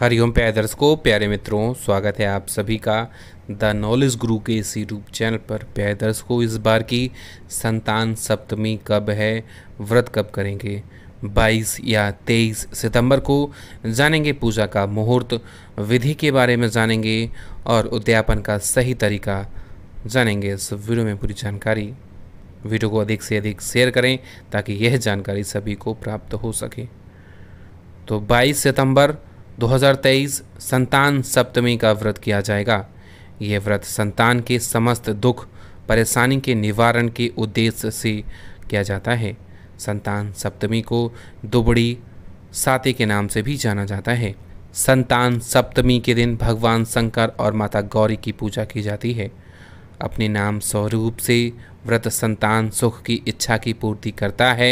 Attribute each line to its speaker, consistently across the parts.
Speaker 1: हरिओम प्यारे दर्शकों प्यारे मित्रों स्वागत है आप सभी का द नॉलेज गुरु के इस यूट्यूब चैनल पर प्यारे दर्शकों इस बार की संतान सप्तमी कब है व्रत कब करेंगे 22 या 23 सितंबर को जानेंगे पूजा का मुहूर्त विधि के बारे में जानेंगे और उद्यापन का सही तरीका जानेंगे इस वीडियो में पूरी जानकारी वीडियो को अधिक से अधिक शेयर करें ताकि यह जानकारी सभी को प्राप्त हो सके तो 22 सितंबर 2023 संतान सप्तमी का व्रत किया जाएगा ये व्रत संतान के समस्त दुख परेशानी के निवारण के उद्देश्य से किया जाता है संतान सप्तमी को दुबड़ी साते के नाम से भी जाना जाता है संतान सप्तमी के दिन भगवान शंकर और माता गौरी की पूजा की जाती है अपने नाम स्वरूप से व्रत संतान सुख की इच्छा की पूर्ति करता है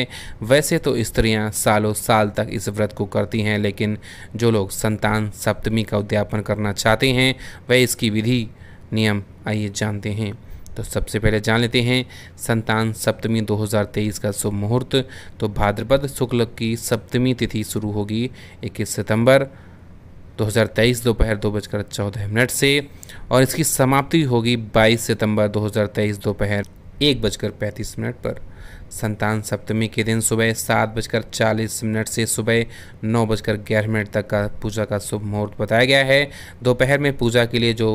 Speaker 1: वैसे तो स्त्रियां सालों साल तक इस व्रत को करती हैं लेकिन जो लोग संतान सप्तमी का उद्यापन करना चाहते हैं वह इसकी विधि नियम आइए जानते हैं तो सबसे पहले जान लेते हैं संतान सप्तमी 2023 का शुभ मुहूर्त तो भाद्रपद शुक्ल की सप्तमी तिथि शुरू होगी 21 सितंबर 2023 दोपहर दो बजकर चौदह मिनट से और इसकी समाप्ति होगी 22 सितंबर 2023 दोपहर एक बजकर पैंतीस मिनट पर संतान सप्तमी के दिन सुबह सात बजकर चालीस मिनट से सुबह नौ बजकर ग्यारह मिनट तक का पूजा का शुभ मुहूर्त बताया गया है दोपहर में पूजा के लिए जो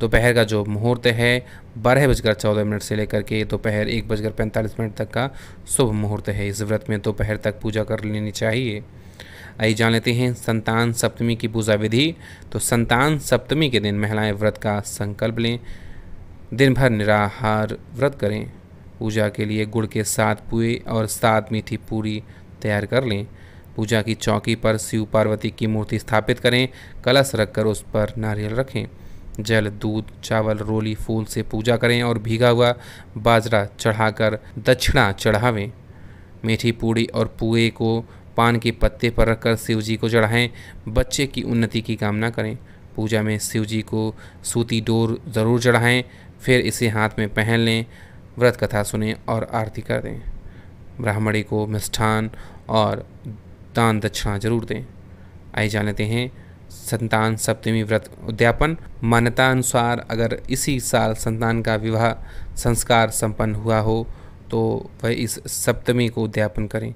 Speaker 1: दोपहर का जो मुहूर्त है बारह बजकर चौदह मिनट से लेकर के दोपहर एक बजकर पैंतालीस मिनट तक का शुभ मुहूर्त है इस व्रत में दोपहर तक पूजा कर लेनी चाहिए आइए जान लेते हैं संतान सप्तमी की पूजा विधि तो संतान सप्तमी के दिन महिलाएं व्रत का संकल्प लें दिन भर निराहार व्रत करें पूजा के लिए गुड़ के साथ पुए और सात मीठी पूरी तैयार कर लें पूजा की चौकी पर शिव पार्वती की मूर्ति स्थापित करें कलश रखकर उस पर नारियल रखें जल दूध चावल रोली फूल से पूजा करें और भीगा हुआ बाजरा चढ़ाकर दक्षिणा चढ़ावें मीठी पूड़ी और पुए को पान के पत्ते पर रखकर शिव जी को चढ़ाएं बच्चे की उन्नति की कामना करें पूजा में शिव जी को सूती डोर ज़रूर चढ़ाएं फिर इसे हाथ में पहन लें व्रत कथा सुने और आरती कर दें ब्राह्मणी को मिष्ठान और दान दक्षिणा जरूर दें आइए जान लेते हैं संतान सप्तमी व्रत उद्यापन मान्यता अनुसार अगर इसी साल संतान का विवाह संस्कार संपन्न हुआ हो तो वह इस सप्तमी को उद्यापन करें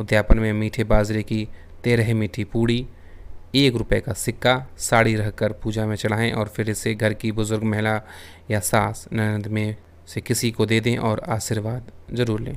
Speaker 1: उद्यापन में मीठे बाजरे की तेरह मीठी पूड़ी एक रुपए का सिक्का साड़ी रहकर पूजा में चढ़ाएं और फिर इसे घर की बुज़ुर्ग महिला या सास ननद में से किसी को दे दें और आशीर्वाद ज़रूर लें